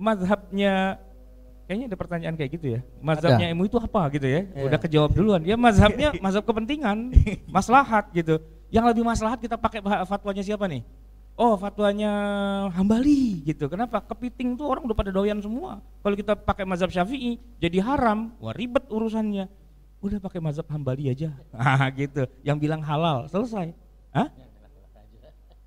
mazhabnya kayaknya ada pertanyaan kayak gitu ya. Mazhabnya MUI itu apa gitu ya? Yeah. Udah kejawab duluan. Ya mazhabnya mazhab kepentingan, maslahat gitu. Yang lebih maslahat kita pakai fatwanya siapa nih? Oh fatwanya Hambali gitu. Kenapa? Kepiting tuh orang udah pada doyan semua. Kalau kita pakai mazhab Syafi'i jadi haram, wah ribet urusannya. Udah pakai mazhab Hambali aja. Ah gitu. Yang bilang halal, selesai. ah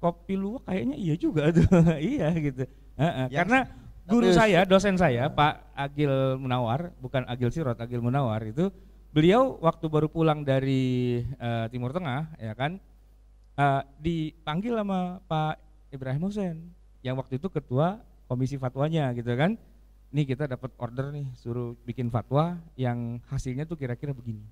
Kopi luwak kayaknya iya juga tuh. iya gitu. Uh -uh. Yang, karena guru Tapi, saya, dosen saya, Pak Agil Munawar, bukan Agil Sirot, Agil Munawar itu beliau waktu baru pulang dari uh, Timur Tengah ya kan uh, dipanggil sama Pak Ibrahim Hussein yang waktu itu ketua komisi fatwanya gitu kan. Nih kita dapat order nih suruh bikin fatwa yang hasilnya tuh kira-kira begini.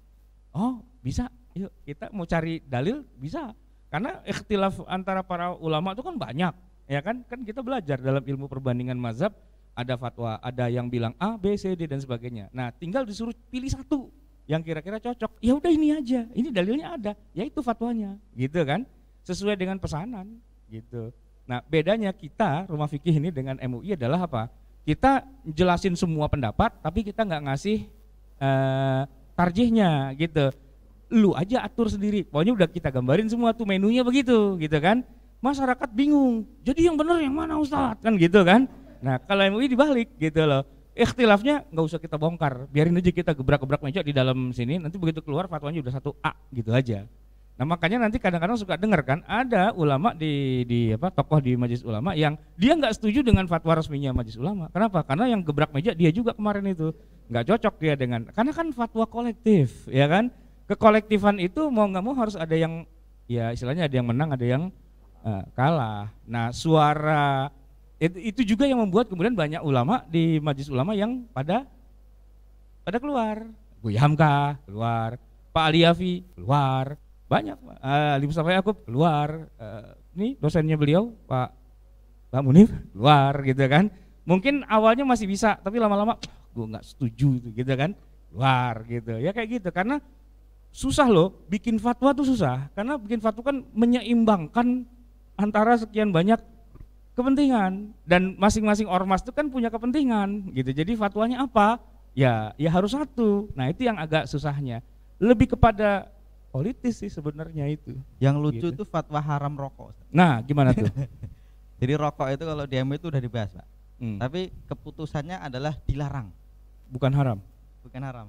Oh, bisa. Yuk, kita mau cari dalil bisa. Karena ikhtilaf antara para ulama itu kan banyak Ya kan? Kan kita belajar dalam ilmu perbandingan mazhab ada fatwa, ada yang bilang A, B, C, D dan sebagainya. Nah, tinggal disuruh pilih satu yang kira-kira cocok. Ya udah ini aja. Ini dalilnya ada, yaitu fatwanya. Gitu kan? Sesuai dengan pesanan gitu. Nah, bedanya kita rumah fikih ini dengan MUI adalah apa? Kita jelasin semua pendapat tapi kita nggak ngasih eh, tarjihnya gitu lu aja atur sendiri. Pokoknya udah kita gambarin semua tuh menunya begitu, gitu kan? masyarakat bingung. Jadi yang benar yang mana Ustadz? Kan gitu kan. Nah kalau MUI dibalik gitu loh. Ikhtilafnya nggak usah kita bongkar, biarin aja kita gebrak-gebrak meja di dalam sini, nanti begitu keluar fatwanya udah satu A gitu aja. Nah makanya nanti kadang-kadang suka dengar kan ada ulama di di apa tokoh di majelis ulama yang dia nggak setuju dengan fatwa resminya majelis ulama. Kenapa? Karena yang gebrak meja dia juga kemarin itu nggak cocok dia dengan karena kan fatwa kolektif ya kan kekolektifan itu mau nggak mau harus ada yang ya istilahnya ada yang menang ada yang uh, kalah. Nah, suara itu juga yang membuat kemudian banyak ulama di majelis ulama yang pada pada keluar. bu Yamka keluar, Pak Ali Yafi keluar, banyak uh, eh, Ali Mustafa Yakub keluar. Uh, ini dosennya beliau Pak Pak Munif keluar gitu kan. Mungkin awalnya masih bisa, tapi lama-lama gue nggak setuju gitu kan keluar gitu ya kayak gitu karena susah loh bikin fatwa tuh susah karena bikin fatwa kan menyeimbangkan antara sekian banyak kepentingan dan masing-masing ormas itu kan punya kepentingan gitu. Jadi fatwanya apa? Ya, ya harus satu. Nah, itu yang agak susahnya. Lebih kepada politis sih sebenarnya itu. Yang lucu gitu. tuh fatwa haram rokok. Nah, gimana tuh? Jadi rokok itu kalau di MUI itu udah dibahas, Pak. Hmm. Tapi keputusannya adalah dilarang. Bukan haram. Bukan haram.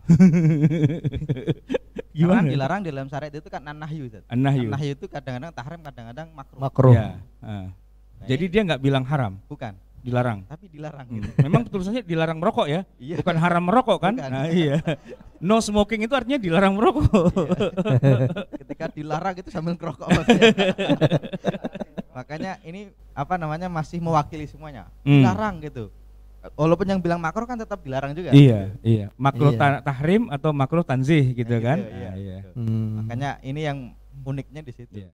Gimana? Karena dilarang dalam syariat itu kan anahyu. Anahyu. Anahyu itu kadang-kadang tahrim, kadang-kadang makruh. Makruh. Ya, uh. Jadi dia nggak bilang haram. Bukan. Dilarang. Tapi dilarang. Hmm. Gitu. Memang tulisannya dilarang merokok ya. Iya. Bukan haram merokok kan? Bukan. Nah, iya. No smoking itu artinya dilarang merokok. Iya. Ketika dilarang itu sambil merokok. Makanya ini apa namanya masih mewakili semuanya. Hmm. Dilarang gitu walaupun yang bilang makro kan tetap dilarang juga. Iya, iya. iya. gitu. iya. Makro iya. tahrim atau makro tanzih gitu, nah, kan. Iya, nah, iya. iya. Hmm. Makanya ini yang uniknya di situ. Iya.